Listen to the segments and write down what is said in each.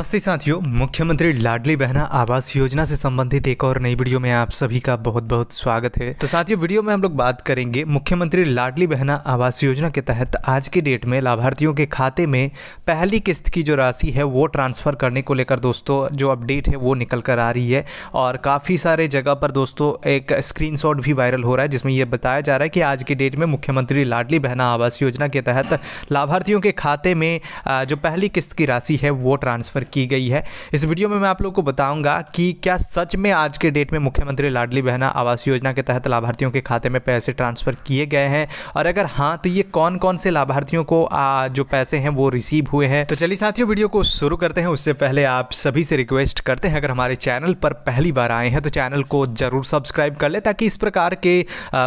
नमस्ते साथियों मुख्यमंत्री लाडली बहना आवास योजना से संबंधित एक और नई वीडियो में आप सभी का बहुत बहुत स्वागत है तो साथियों वीडियो में हम लोग बात करेंगे मुख्यमंत्री लाडली बहना आवास योजना के तहत आज की डेट में लाभार्थियों के खाते में पहली किस्त की जो राशि है वो ट्रांसफ़र करने को लेकर दोस्तों जो अपडेट है वो निकल कर आ रही है और काफ़ी सारे जगह पर दोस्तों एक स्क्रीन भी वायरल हो रहा है जिसमें यह बताया जा रहा है कि आज की डेट में मुख्यमंत्री लाडली बहना आवास योजना के तहत लाभार्थियों के खाते में जो पहली किस्त की राशि है वो ट्रांसफ़र की गई है इस वीडियो में मैं आप लोग को बताऊंगा कि क्या सच में आज के डेट में मुख्यमंत्री लाडली बहना आवास योजना के तहत लाभार्थियों के खाते में पैसे ट्रांसफ़र किए गए हैं और अगर हाँ तो ये कौन कौन से लाभार्थियों को आ, जो पैसे हैं वो रिसीव हुए हैं तो चलिए साथियों वीडियो को शुरू करते हैं उससे पहले आप सभी से रिक्वेस्ट करते हैं अगर हमारे चैनल पर पहली बार आए हैं तो चैनल को जरूर सब्सक्राइब कर ले ताकि इस प्रकार के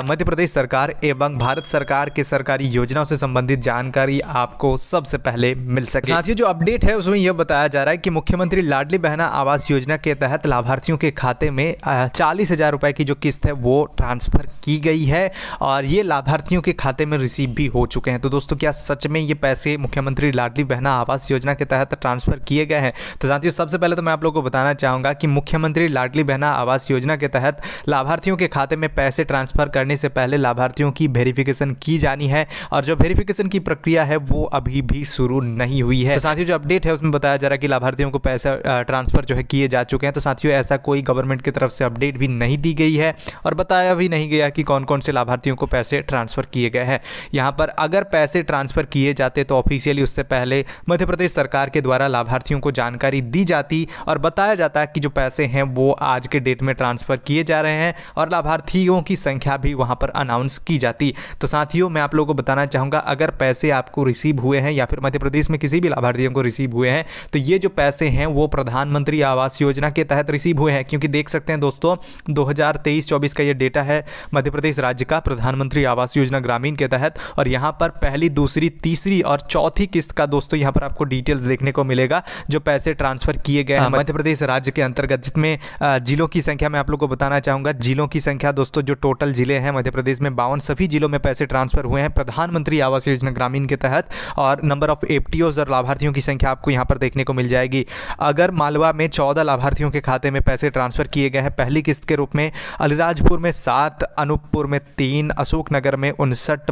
मध्य प्रदेश सरकार एवं भारत सरकार के सरकारी योजनाओं से संबंधित जानकारी आपको सबसे पहले मिल सके साथियों जो अपडेट है उसमें यह बताया जा रहा है बताया कि मुख्यमंत्री लाडली बहना आवास योजना के तहत लाभार्थियों के खाते में चालीस हज़ार रुपये की जो किस्त है वो ट्रांसफ़र की गई है और ये लाभार्थियों के खाते में रिसीव भी हो चुके हैं तो दोस्तों क्या सच में ये पैसे मुख्यमंत्री लाडली बहना आवास योजना के तहत ट्रांसफ़र किए गए हैं तो जानती हूँ सबसे पहले तो मैं आप लोग को बताना चाहूँगा कि मुख्यमंत्री लाडली बहना आवास योजना के तहत लाभार्थियों के खाते में पैसे ट्रांसफ़र करने से पहले लाभार्थियों की वेरिफिकेशन की जानी है और जो वेरिफिकेशन की प्रक्रिया है वो अभी भी शुरू नहीं हुई है तो साथियों जो अपडेट है उसमें बताया जा रहा है कि लाभार्थियों को पैसा ट्रांसफ़र जो है किए जा चुके हैं तो साथियों ऐसा कोई गवर्नमेंट की तरफ से अपडेट भी नहीं दी गई है और बताया भी नहीं गया कि कौन कौन से लाभार्थियों को पैसे ट्रांसफ़र किए गए हैं यहाँ पर अगर पैसे ट्रांसफ़र किए जाते तो ऑफिशियली उससे पहले मध्य प्रदेश सरकार के द्वारा लाभार्थियों को जानकारी दी जाती और बताया जाता कि जो पैसे हैं वो आज के डेट में ट्रांसफ़र किए जा रहे हैं और लाभार्थियों की संख्या भी वहाँ पर अनाउंस की जाती तो साथियों मैं आप लोगों को बताना चाहूँगा अगर पैसे आपको रिसीव हुए हैं या फिर मध्य प्रदेश में किसी भी लाभार्थियों को रिसीव हुए हैं तो ये जो पैसे हैं वो प्रधानमंत्री आवास योजना के तहत रिसीव हुए हैं क्योंकि देख सकते हैं दोस्तों 2023-24 का ये डेटा है मध्य प्रदेश राज्य का प्रधानमंत्री आवास योजना ग्रामीण के तहत और यहाँ पर पहली दूसरी तीसरी और चौथी किस्त का दोस्तों यहाँ पर आपको डिटेल्स देखने को मिलेगा जो पैसे ट्रांसफर किए गए हैं हाँ, मध्य प्रदेश राज्य के अंतर्गत जिसमें जिलों की संख्या मैं आप लोग को बताना चाहूँगा जिलों की संख्या दोस्तों जो टोटल जिले हैं मध्य प्रदेश में बावन सभी जिलों में पैसे ट्रांसफर हुए हैं प्रधानमंत्री आवास योजना ग्रामीण के तहत और नंबर ऑफ एफ और लाभार्थियों की संख्या आपको यहाँ पर देखने को मिल जाएगी अगर मालवा में चौदह लाभार्थियों के खाते में पैसे ट्रांसफ़र किए गए हैं पहली किस्त के रूप में अलीराजपुर में सात अनूपपुर में तीन अशोकनगर में उनसठ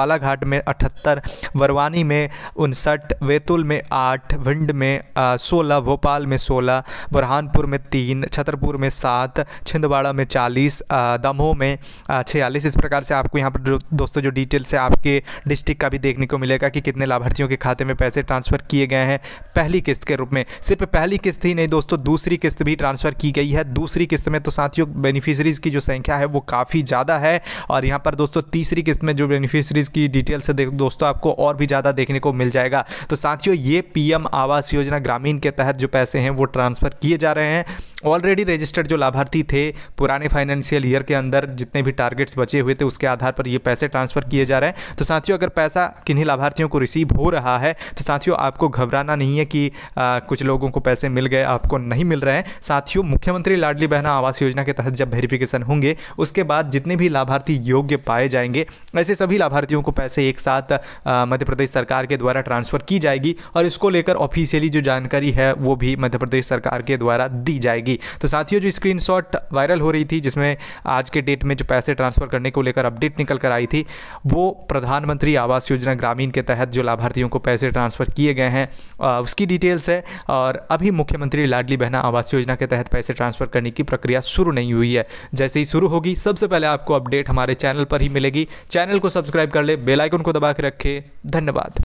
बालाघाट में अठहत्तर वरवानी में उनसठ बैतूल में आठ भिंड में सोलह भोपाल में सोलह बुरहानपुर में तीन छतरपुर में सात छिंदवाड़ा में चालीस दमोह में छियालीस इस प्रकार से आपको यहाँ पर दोस्तों जो डिटेल्स है आपके डिस्ट्रिक्ट का भी देखने को मिलेगा कि कितने लाभार्थियों के खाते में पैसे ट्रांसफ़र किए गए हैं पहली किस्त के रूप में सिर्फ पहली किस्त ही नहीं दोस्तों दूसरी किस्त भी ट्रांसफ़र की गई है दूसरी किस्त में तो साथियों बेनिफिशरीज़ की जो संख्या है वो काफ़ी ज़्यादा है और यहां पर दोस्तों तीसरी किस्त में जो बेनिफिशरीज़ की डिटेल से दोस्तों आपको और भी ज़्यादा देखने को मिल जाएगा तो साथियों ये पीएम आवास योजना ग्रामीण के तहत जो पैसे हैं वो ट्रांसफ़र किए जा रहे हैं ऑलरेडी रजिस्टर्ड जो लाभार्थी थे पुराने फाइनेंशियल ईयर के अंदर जितने भी टारगेट्स बचे हुए थे उसके आधार पर ये पैसे ट्रांसफ़र किए जा रहे हैं तो साथियों अगर पैसा किन्हीं लाभार्थियों को रिसीव हो रहा है तो साथियों आपको घबराना नहीं है कि आ, कुछ लोगों को पैसे मिल गए आपको नहीं मिल रहे हैं साथियों मुख्यमंत्री लाडली बहना आवास योजना के तहत जब वेरिफिकेशन होंगे उसके बाद जितने भी लाभार्थी योग्य पाए जाएंगे ऐसे सभी लाभार्थियों को पैसे एक साथ मध्य प्रदेश सरकार के द्वारा ट्रांसफ़र की जाएगी और इसको लेकर ऑफिशियली जो जानकारी है वो भी मध्य प्रदेश सरकार के द्वारा दी जाएगी जाएगी तो साथियों जो स्क्रीन वायरल हो रही थी जिसमें आज के डेट में जो पैसे ट्रांसफ़र करने को लेकर अपडेट निकल कर आई थी वो प्रधानमंत्री आवास योजना ग्रामीण के तहत जो लाभार्थियों को पैसे ट्रांसफ़र किए गए हैं उसकी डिटेल्स है और अभी मुख्यमंत्री लाडली बहना आवास योजना के तहत पैसे ट्रांसफ़र करने की प्रक्रिया शुरू नहीं हुई है जैसे ही शुरू होगी सबसे पहले आपको अपडेट हमारे चैनल पर ही मिलेगी चैनल को सब्सक्राइब कर ले बेलाइकन को दबा के रखें धन्यवाद